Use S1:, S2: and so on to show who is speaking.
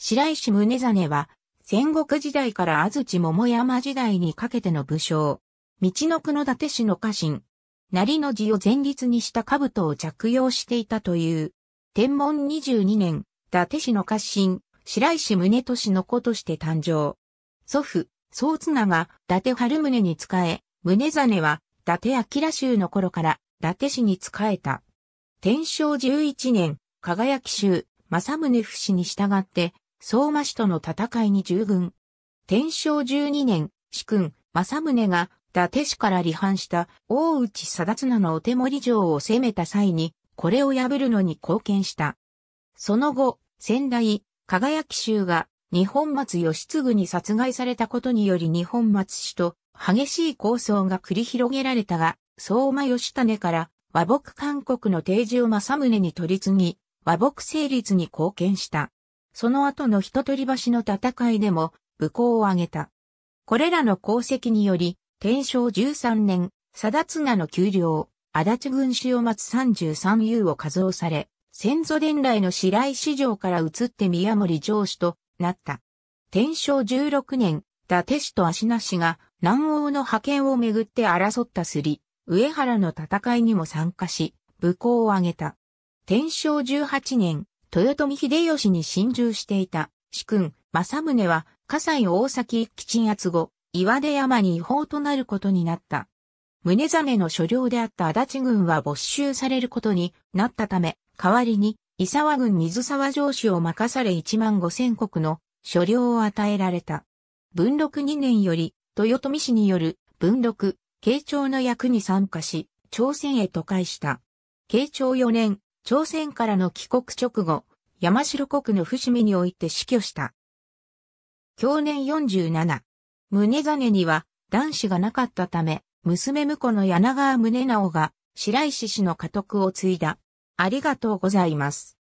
S1: 白石宗真は、戦国時代から安土桃山時代にかけての武将。道の久野立氏の家臣。成の字を前立にした兜を着用していたという。天文22年、伊達氏の家臣、白石宗俊の子として誕生。祖父、宗綱が伊達春宗に仕え、宗真は伊達明州の頃から伊達氏に仕えた。天正11年、輝州、正宗不氏に従って、相馬氏との戦いに従軍。天正十二年、主君、正宗が、伊達氏から離反した大内貞綱のお手盛城を攻めた際に、これを破るのに貢献した。その後、仙台、輝き州が、日本松義次に殺害されたことにより日本松氏と激しい抗争が繰り広げられたが、相馬義種から和睦韓国の定住を正宗に取り次ぎ、和睦成立に貢献した。その後の一鳥橋の戦いでも武功を挙げた。これらの功績により、天正13年、貞綱の丘陵、足立軍塩松33遊を加増され、先祖伝来の白石城から移って宮森城主となった。天正16年、伊達氏と足名氏が南欧の覇権をめぐって争ったすり、上原の戦いにも参加し、武功を挙げた。天正18年、豊臣秀吉に侵入していた、主君、正宗は、河西大崎一鎮圧後、岩出山に違法となることになった。宗真の所領であった足立軍は没収されることになったため、代わりに、伊沢軍水沢城主を任され一万五千国の所領を与えられた。文禄二年より、豊臣氏による文禄、慶長の役に参加し、朝鮮へ都会した。慶長四年、朝鮮からの帰国直後、山城国の伏見において死去した。享年47。宗真には男子がなかったため、娘婿の柳川宗直が白石氏の家督を継いだ。ありがとうございます。